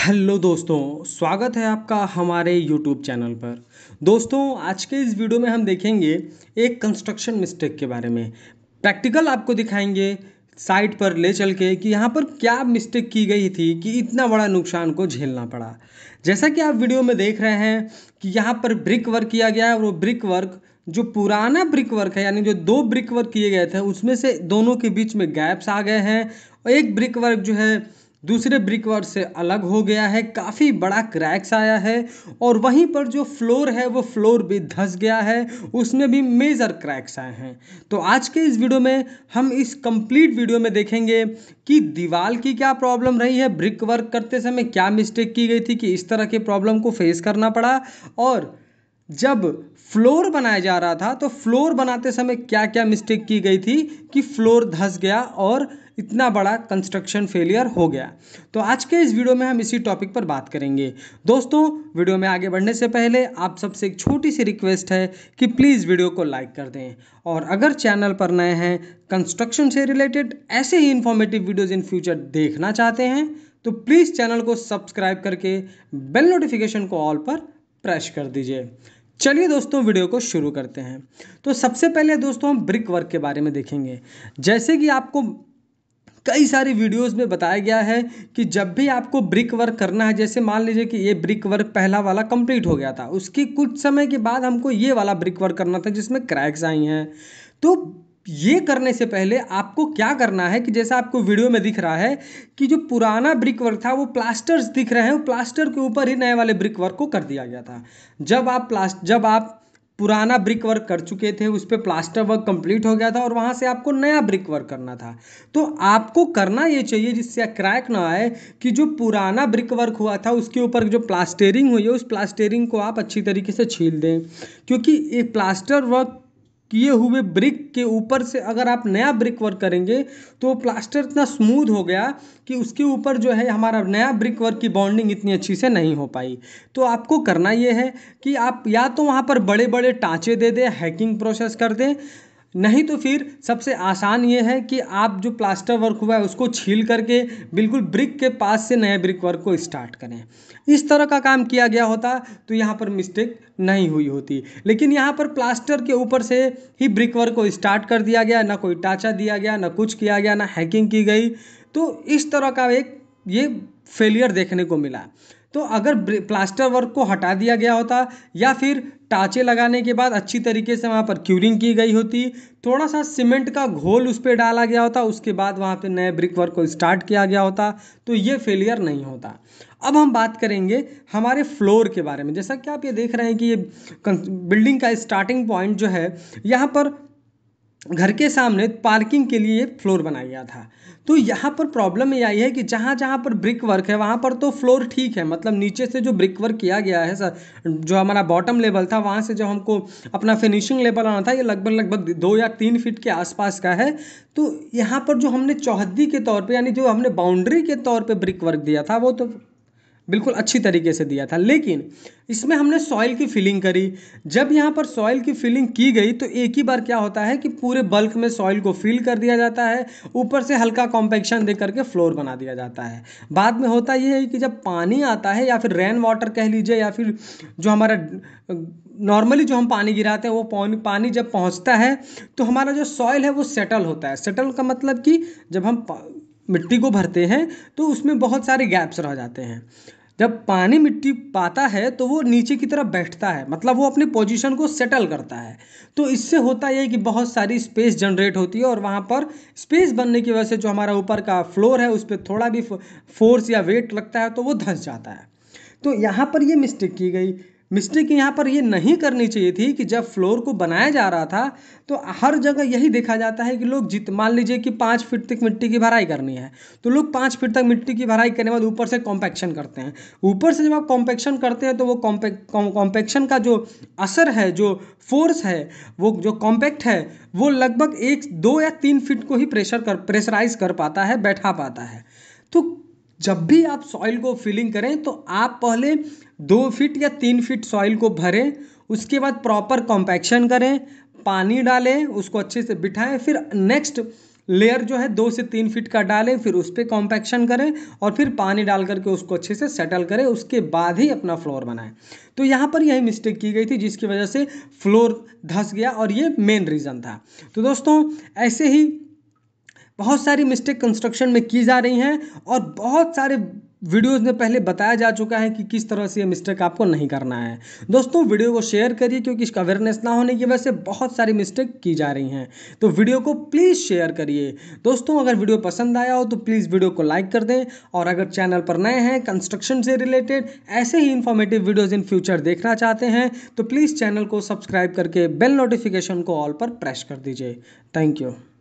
hello दोस्तों स्वागत है आपका हमारे यूट्यूब चैनल पर दोस्तों आज के इस वीडियो में हम देखेंगे एक कंस्ट्रक्शन मिस्टेक के बारे में प्रैक्टिकल आपको दिखाएंगे साइट पर ले चल के कि यहाँ पर क्या मिस्टेक की गई थी कि इतना बड़ा नुकसान को झेलना पड़ा जैसा कि आप वीडियो में देख रहे हैं कि यहाँ पर ब्रिक वर्क किया गया है वो ब्रिक वर्क जो पुराना ब्रिक वर्क है यानी जो दो ब्रिक वर्क किए गए थे उसमें से दोनों के बीच में गैप्स आ गए हैं और एक ब्रिक वर्क जो है दूसरे ब्रिक वर्क से अलग हो गया है काफ़ी बड़ा क्रैक्स आया है और वहीं पर जो फ्लोर है वो फ्लोर भी धस गया है उसमें भी मेजर क्रैक्स आए हैं तो आज के इस वीडियो में हम इस कंप्लीट वीडियो में देखेंगे कि दीवार की क्या प्रॉब्लम रही है ब्रिक वर्क करते समय क्या मिस्टेक की गई थी कि इस तरह के प्रॉब्लम को फेस करना पड़ा और जब फ्लोर बनाया जा रहा था तो फ्लोर बनाते समय क्या क्या मिस्टेक की गई थी कि फ्लोर धस गया और इतना बड़ा कंस्ट्रक्शन फेलियर हो गया तो आज के इस वीडियो में हम इसी टॉपिक पर बात करेंगे दोस्तों वीडियो में आगे बढ़ने से पहले आप सबसे एक छोटी सी रिक्वेस्ट है कि प्लीज़ वीडियो को लाइक कर दें और अगर चैनल पर नए हैं कंस्ट्रक्शन से रिलेटेड ऐसे ही इन्फॉर्मेटिव वीडियोज़ इन फ्यूचर देखना चाहते हैं तो प्लीज़ चैनल को सब्सक्राइब करके बेल नोटिफिकेशन को ऑल पर प्रेस कर दीजिए चलिए दोस्तों वीडियो को शुरू करते हैं तो सबसे पहले दोस्तों हम ब्रिक वर्क के बारे में देखेंगे जैसे कि आपको कई सारी वीडियोस में बताया गया है कि जब भी आपको ब्रिक वर्क करना है जैसे मान लीजिए कि ये ब्रिक वर्क पहला वाला कंप्लीट हो गया था उसके कुछ समय के बाद हमको ये वाला ब्रिक वर्क करना था जिसमें क्रैक्स आई हैं तो ये करने से पहले आपको क्या करना है कि जैसा आपको वीडियो में दिख रहा है कि जो पुराना ब्रिक वर्क था वो प्लास्टर्स दिख रहे हैं वो प्लास्टर के ऊपर ही नए वाले ब्रिक वर्क को कर दिया गया था जब आप प्लास्ट जब आप पुराना ब्रिक वर्क कर चुके थे उस पर प्लास्टर वर्क कंप्लीट हो गया था और वहाँ से आपको नया ब्रिक वर्क करना था तो आपको करना ये चाहिए जिससे क्रैक ना आए कि जो पुराना ब्रिक वर्क हुआ था उसके ऊपर जो प्लास्टरिंग हुई है उस प्लास्टरिंग को आप अच्छी तरीके से छील दें क्योंकि ये प्लास्टर वर्क किए हुए ब्रिक के ऊपर से अगर आप नया ब्रिक वर्क करेंगे तो प्लास्टर इतना स्मूद हो गया कि उसके ऊपर जो है हमारा नया ब्रिक वर्क की बॉन्डिंग इतनी अच्छी से नहीं हो पाई तो आपको करना ये है कि आप या तो वहाँ पर बड़े बड़े टाँचे दे दें हैकिंग प्रोसेस कर दें नहीं तो फिर सबसे आसान ये है कि आप जो प्लास्टर वर्क हुआ है उसको छील करके बिल्कुल ब्रिक के पास से नए ब्रिक वर्क को स्टार्ट करें इस तरह का काम किया गया होता तो यहाँ पर मिस्टेक नहीं हुई होती लेकिन यहाँ पर प्लास्टर के ऊपर से ही ब्रिक वर्क को स्टार्ट कर दिया गया ना कोई टाचा दिया गया ना कुछ किया गया ना हैकिंग की गई तो इस तरह का एक ये फेलियर देखने को मिला तो अगर प्लास्टर वर्क को हटा दिया गया होता या फिर टाँचे लगाने के बाद अच्छी तरीके से वहाँ पर क्यूरिंग की गई होती थोड़ा सा सीमेंट का घोल उस पर डाला गया होता उसके बाद वहाँ पे नए ब्रिक वर्क को स्टार्ट किया गया होता तो ये फेलियर नहीं होता अब हम बात करेंगे हमारे फ्लोर के बारे में जैसा कि आप ये देख रहे हैं कि ये बिल्डिंग का स्टार्टिंग पॉइंट जो है यहाँ पर घर के सामने पार्किंग के लिए फ्लोर बनाया गया था तो यहाँ पर प्रॉब्लम ये आई है कि जहाँ जहाँ पर ब्रिक वर्क है वहाँ पर तो फ्लोर ठीक है मतलब नीचे से जो ब्रिक वर्क किया गया है सर जो हमारा बॉटम लेवल था वहाँ से जो हमको अपना फिनिशिंग लेवल आना था ये लगभग लगभग दो या तीन फीट के आसपास का है तो यहाँ पर जो हमने चौहदी के तौर पर यानी जो हमने बाउंड्री के तौर पर ब्रिक वर्क दिया था वो तो बिल्कुल अच्छी तरीके से दिया था लेकिन इसमें हमने सॉइल की फिलिंग करी जब यहाँ पर सॉइल की फिलिंग की गई तो एक ही बार क्या होता है कि पूरे बल्क में सॉइल को फिल कर दिया जाता है ऊपर से हल्का कॉम्पेक्शन दे करके फ्लोर बना दिया जाता है बाद में होता यह है कि जब पानी आता है या फिर रेन वाटर कह लीजिए या फिर जो हमारा नॉर्मली जो हम पानी गिराते हैं वो पानी पानी जब पहुँचता है तो हमारा जो सॉइल है वो सेटल होता है सेटल का मतलब कि जब हम मिट्टी को भरते हैं तो उसमें बहुत सारे गैप्स रह जाते हैं जब पानी मिट्टी पाता है तो वो नीचे की तरफ बैठता है मतलब वो अपनी पोजीशन को सेटल करता है तो इससे होता यह कि बहुत सारी स्पेस जनरेट होती है और वहाँ पर स्पेस बनने की वजह से जो हमारा ऊपर का फ्लोर है उस पर थोड़ा भी फोर्स या वेट लगता है तो वो धंस जाता है तो यहाँ पर ये मिस्टेक की गई मिस्टेक यहाँ पर ये नहीं करनी चाहिए थी कि जब फ्लोर को बनाया जा रहा था तो हर जगह यही देखा जाता है कि लोग जित मान लीजिए कि पाँच फीट तक मिट्टी की भराई करनी है तो लोग पाँच फीट तक मिट्टी की भराई करने के बाद ऊपर से कॉम्पैक्शन करते हैं ऊपर से जब आप कॉम्पैक्शन करते हैं तो वो कॉम्पैक्शन का जो असर है जो फोर्स है वो जो कॉम्पैक्ट है वो लगभग एक दो या तीन फिट को ही प्रेशर कर प्रेशराइज कर पाता है बैठा पाता है तो जब भी आप सॉइल को फिलिंग करें तो आप पहले दो फीट या तीन फीट सॉइल को भरें उसके बाद प्रॉपर कॉम्पैक्शन करें पानी डालें उसको अच्छे से बिठाएं फिर नेक्स्ट लेयर जो है दो से तीन फीट का डालें फिर उस पर कॉम्पैक्शन करें और फिर पानी डाल करके उसको अच्छे से सेटल करें उसके बाद ही अपना फ्लोर बनाएं तो यहाँ पर यही मिस्टेक की गई थी जिसकी वजह से फ्लोर धस गया और ये मेन रीज़न था तो दोस्तों ऐसे ही बहुत सारी मिस्टेक कंस्ट्रक्शन में की जा रही हैं और बहुत सारे वीडियोस में पहले बताया जा चुका है कि किस तरह से ये मिस्टेक आपको नहीं करना है दोस्तों वीडियो को शेयर करिए क्योंकि इसका अवेयरनेस ना होने की वजह से बहुत सारी मिस्टेक की जा रही हैं तो वीडियो को प्लीज़ शेयर करिए दोस्तों अगर वीडियो पसंद आया हो तो प्लीज़ वीडियो को लाइक कर दें और अगर चैनल पर नए हैं कंस्ट्रक्शन से रिलेटेड ऐसे ही इन्फॉर्मेटिव वीडियोज़ इन फ्यूचर देखना चाहते हैं तो प्लीज़ चैनल को सब्सक्राइब करके बेल नोटिफिकेशन को ऑल पर प्रेस कर दीजिए थैंक यू